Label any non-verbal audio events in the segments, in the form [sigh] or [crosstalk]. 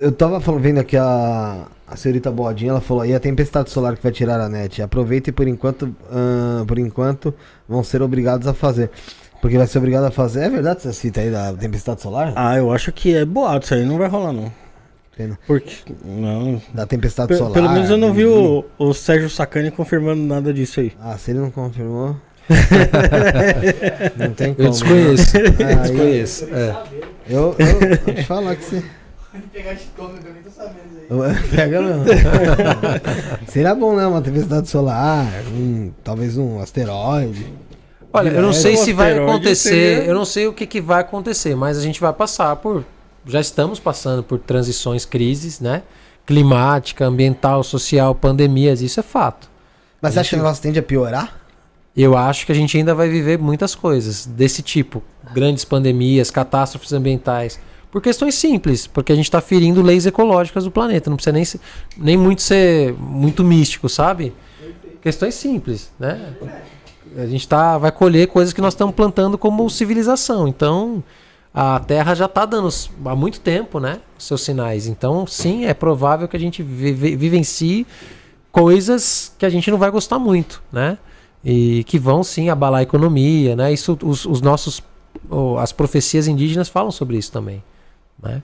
Eu tava falando, vendo aqui a, a senhorita tá Bodinha, ela falou, e a tempestade solar que vai tirar a net. Aproveita e por enquanto, uh, por enquanto, vão ser obrigados a fazer. Porque vai ser obrigado a fazer. É verdade essa cita aí da tempestade solar? Ah, eu acho que é boato, isso aí não vai rolar não. Pena. Porque. Não. Da tempestade P solar. Pelo menos eu não vi o, uhum. o Sérgio Sacani confirmando nada disso aí. Ah, se ele não confirmou. [laughs] não tem como. Né? [laughs] Eu desconheço. Né? Ah, desconheço. É. Eu, eu, vou te falar que você. Pegar estômago, eu nem tô sabendo isso aí. É? [laughs] Pega não. [laughs] Seria bom, né? Uma tempestade solar, um, talvez um asteroide. Olha, eu não é, sei se vai acontecer, seria... eu não sei o que, que vai acontecer, mas a gente vai passar por. Já estamos passando por transições, crises, né? Climática, ambiental, social, pandemias, isso é fato. Mas gente... você acha que o negócio tende a piorar? Eu acho que a gente ainda vai viver muitas coisas desse tipo. Grandes pandemias, catástrofes ambientais. Por questões simples, porque a gente está ferindo leis ecológicas do planeta. Não precisa nem, nem muito ser muito místico, sabe? Questões simples, né? A gente tá, vai colher coisas que nós estamos plantando como civilização. Então, a Terra já está dando há muito tempo, né? Seus sinais. Então, sim, é provável que a gente vivencie coisas que a gente não vai gostar muito, né? E que vão sim abalar a economia, né? Isso, os, os nossos, as profecias indígenas falam sobre isso também. Né?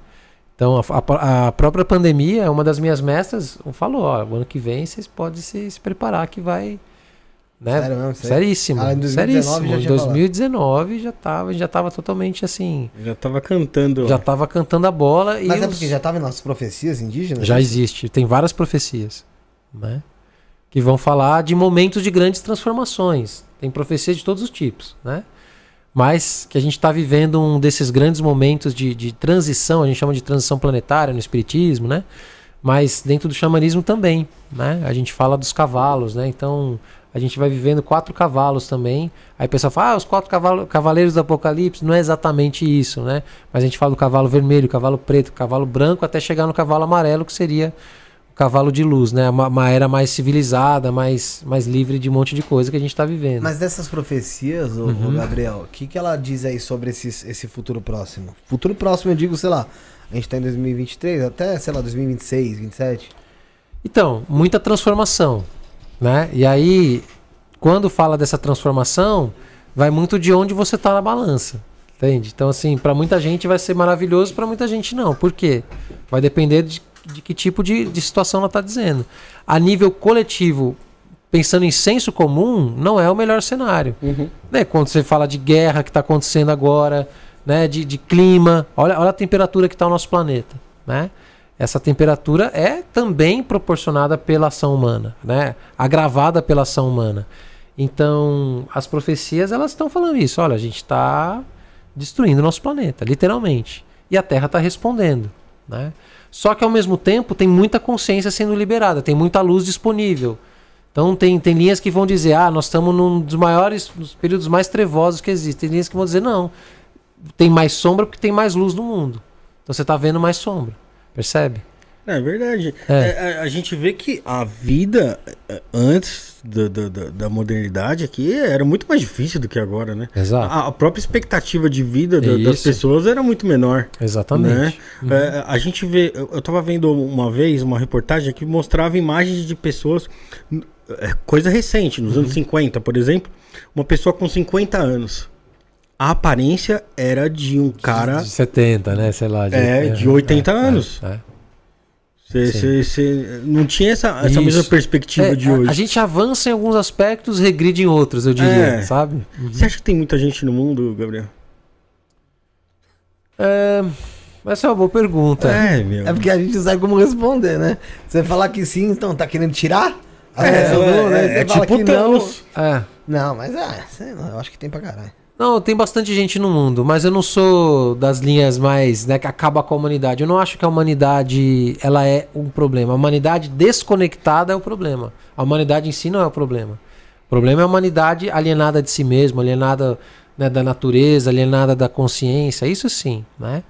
Então, a, a, própria pandemia, é uma das minhas mestras falou: ó, o ano que vem vocês podem se, se preparar que vai. Né? Sério mesmo? Seríssimo. Ah, em 2019 seríssimo. Já estava 2019 já tava, já tava totalmente assim. Já tava cantando. Já tava cantando a bola. Mas e é os... porque já tava nas profecias indígenas? Já existe. Tem várias profecias. Né? Que vão falar de momentos de grandes transformações. Tem profecias de todos os tipos. Né? mas que a gente está vivendo um desses grandes momentos de, de transição, a gente chama de transição planetária no espiritismo, né? Mas dentro do xamanismo também, né? A gente fala dos cavalos, né? Então a gente vai vivendo quatro cavalos também. Aí o pessoal fala, ah, os quatro cavalo, cavaleiros do Apocalipse, não é exatamente isso, né? Mas a gente fala do cavalo vermelho, cavalo preto, cavalo branco, até chegar no cavalo amarelo, que seria cavalo de luz, né? Uma, uma, era mais civilizada, mais, mais livre de um monte de coisa que a gente está vivendo. Mas dessas profecias, o uhum. Gabriel, o que, que ela diz aí sobre esses, esse futuro próximo? Futuro próximo, eu digo, sei lá, a gente está em 2023, até, sei lá, 2026, 27. Então, muita transformação, né? E aí, quando fala dessa transformação, vai muito de onde você está na balança. Entende? Então, assim, para muita gente vai ser maravilhoso, para muita gente não. Por quê? Vai depender de de que tipo de, de situação ela está dizendo. A nível coletivo, pensando em senso comum, não é o melhor cenário. Uhum. Né? Quando você fala de guerra que está acontecendo agora, né? de, de clima, olha, olha a temperatura que está o nosso planeta. Né? Essa temperatura é também proporcionada pela ação humana, né? agravada pela ação humana. Então, as profecias elas estão falando isso. Olha, a gente está destruindo o nosso planeta, literalmente. E a Terra está respondendo. Né? Só que ao mesmo tempo tem muita consciência sendo liberada, tem muita luz disponível. Então tem, tem linhas que vão dizer, ah, nós estamos num dos maiores, dos períodos mais trevosos que existem. Tem linhas que vão dizer, não, tem mais sombra porque tem mais luz no mundo. Então você está vendo mais sombra, percebe? É verdade. É. A, é, é, a, gente vê que a vida é, antes da, da, da, modernidade aqui era muito mais difícil do que agora, né? Exato. A, a própria expectativa de vida da, das pessoas era muito menor. Né? Exatamente. Né? Uhum. É, a gente vê. Eu estava vendo uma vez uma reportagem que mostrava imagens de pessoas. Coisa recente, nos uhum. anos 50, por exemplo. Uma pessoa com 50 anos a aparência era de um cara. De 70, né? Sei lá. De, é, de 80 é, anos. É, é. Você não tinha essa, essa mesma perspectiva é, de hoje. A, a, gente avança em alguns aspectos, regride em outros, eu diria, é. sabe? Você acha que tem muita gente no mundo, Gabriel? É, essa é uma boa pergunta. É, meu. É porque a gente sabe como responder, né? Você falar que sim, então tá querendo tirar? A é, né? é, né? Você é, fala tipo que não. É. Não, mas é, sei lá, eu acho que tem pra caralho. Não, tem bastante gente no mundo, mas eu não sou das linhas mais, né, que acaba com a humanidade. Eu não acho que a humanidade ela é um problema. A humanidade desconectada é o problema. A humanidade em si não é o problema. O problema é a humanidade alienada de si mesma, alienada né, da natureza, alienada da consciência. Isso sim, né?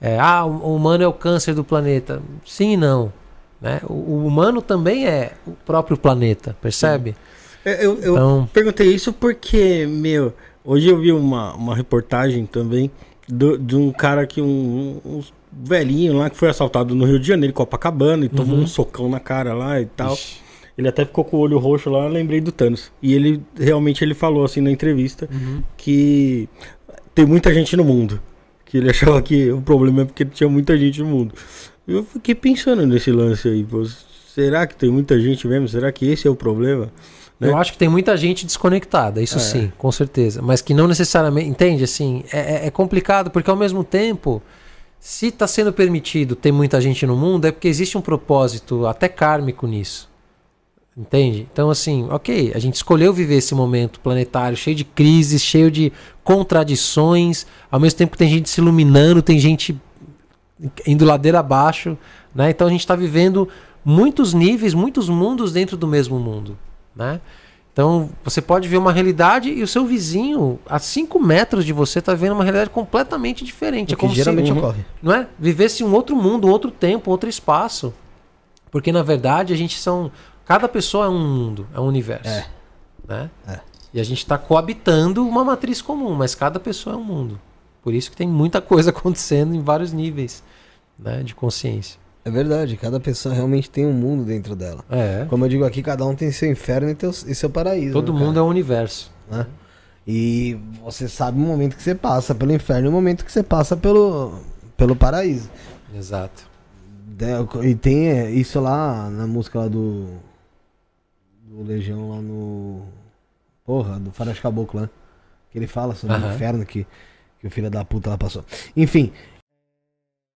É, ah, o humano é o câncer do planeta. Sim e não. Né? O, o, humano também é o próprio planeta, percebe? É, eu, eu, então... eu perguntei isso porque, meu, Hoje eu vi uma, uma reportagem também do, de um cara que um, um, velhinho lá que foi assaltado no Rio de Janeiro, Copacabana, e tomou uhum. um socão na cara lá e tal. Ixi. Ele até ficou com o olho roxo lá, lembrei do Thanos. E ele realmente ele falou assim na entrevista uhum. que tem muita gente no mundo. Que ele [laughs] achava que o problema é porque tinha muita gente no mundo. Eu fiquei pensando nesse lance aí. Será que tem muita gente mesmo? Será que esse é o problema? Né? Eu acho que tem muita gente desconectada, isso é. sim, com certeza. Mas que não necessariamente. Entende? Assim, é, é, é complicado, porque ao mesmo tempo, se está sendo permitido ter muita gente no mundo, é porque existe um propósito até kármico nisso. Entende? Então, assim, ok, a gente escolheu viver esse momento planetário cheio de crises, cheio de contradições, ao mesmo tempo que tem gente se iluminando, tem gente indo ladeira abaixo, né? Então a gente está vivendo muitos níveis, muitos mundos dentro do mesmo mundo, né? Então, você pode ver uma realidade e o seu vizinho, a 5 metros de você, está vendo uma realidade completamente diferente. O é que é como geralmente se, ocorre. Não é? Vivesse um outro mundo, outro tempo, outro espaço. Porque, na verdade, a gente são... Cada pessoa é um mundo, é um universo. É. Né? É. E a gente está coabitando uma matriz comum, mas cada pessoa é um mundo. Por isso que tem muita [laughs] coisa acontecendo em vários níveis né, de consciência. É verdade, cada pessoa realmente tem um mundo dentro dela. É. Como eu digo aqui, cada um tem seu inferno e, teu, e seu paraíso. Todo né, mundo cara? é um universo. Né? E você sabe o momento que você passa pelo inferno e o momento que você passa pelo, pelo paraíso. Exato. Né, e tem é, isso lá na música lá do. Do Legião lá no. Porra, do Farage Caboclo, né? Que ele fala sobre o inferno que, que o filho da puta lá passou. Enfim,